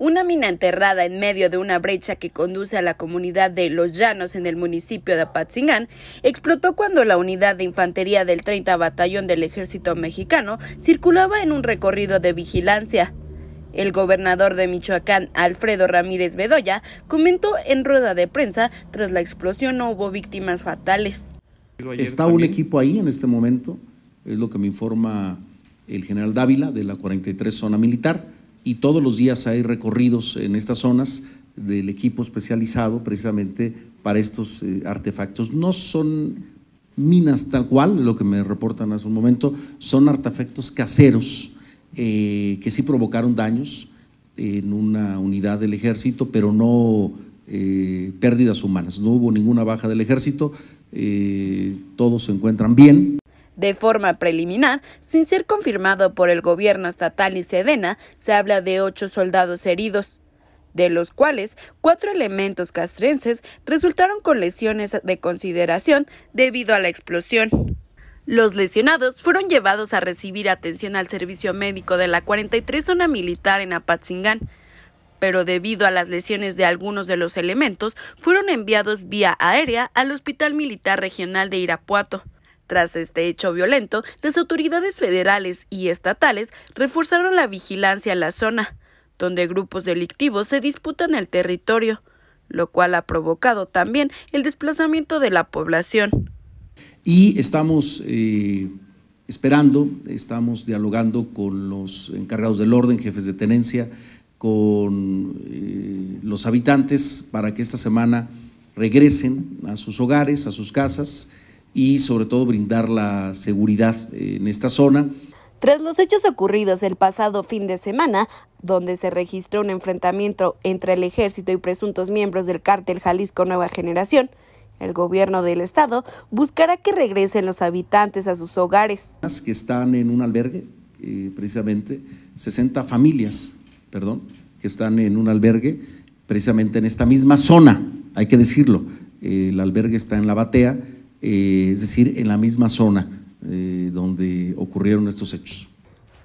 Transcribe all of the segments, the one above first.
Una mina enterrada en medio de una brecha que conduce a la comunidad de Los Llanos en el municipio de Apatzingán explotó cuando la unidad de infantería del 30 Batallón del Ejército Mexicano circulaba en un recorrido de vigilancia. El gobernador de Michoacán, Alfredo Ramírez Bedoya, comentó en rueda de prensa, tras la explosión no hubo víctimas fatales. Está un equipo ahí en este momento, es lo que me informa el general Dávila de la 43 Zona Militar y todos los días hay recorridos en estas zonas del equipo especializado precisamente para estos eh, artefactos. No son minas tal cual, lo que me reportan hace un momento, son artefactos caseros eh, que sí provocaron daños en una unidad del ejército, pero no eh, pérdidas humanas. No hubo ninguna baja del ejército, todos se encuentran bien, de forma preliminar, sin ser confirmado por el gobierno estatal y Sedena, se habla de ocho soldados heridos de los cuales cuatro elementos castrenses resultaron con lesiones de consideración debido a la explosión. Los lesionados fueron llevados a recibir atención al servicio médico de la 43 zona militar en Apatzingán, pero debido a las lesiones de algunos de los elementos fueron enviados vía aérea al Hospital Militar Regional de Irapuato. Tras este hecho violento, las autoridades federales y estatales reforzaron la vigilancia en la zona, donde grupos delictivos se disputan el territorio, lo cual ha provocado también el desplazamiento de la población. Y estamos eh, esperando, estamos dialogando con los encargados del orden, jefes de tenencia, con eh, los habitantes para que esta semana regresen a sus hogares, a sus casas y sobre todo brindar la seguridad eh, en esta zona. Tras los hechos ocurridos el pasado fin de semana, donde se registró un enfrentamiento entre el ejército y presuntos miembros del cártel Jalisco Nueva Generación, el gobierno del estado buscará que regresen los habitantes a sus hogares. Que están en un albergue, eh, precisamente, 60 familias, perdón, que están en un albergue, precisamente en esta misma zona, hay que decirlo. el albergue está en la batea, eh, es decir, en la misma zona eh, donde ocurrieron estos hechos.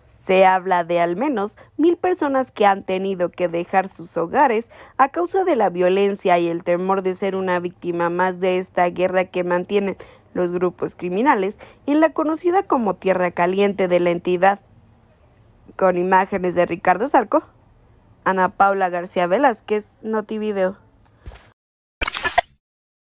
Se habla de al menos mil personas que han tenido que dejar sus hogares a causa de la violencia y el temor de ser una víctima más de esta guerra que mantienen los grupos criminales en la conocida como Tierra Caliente de la entidad. Con imágenes de Ricardo Zarco, Ana Paula García Velázquez, Notivideo.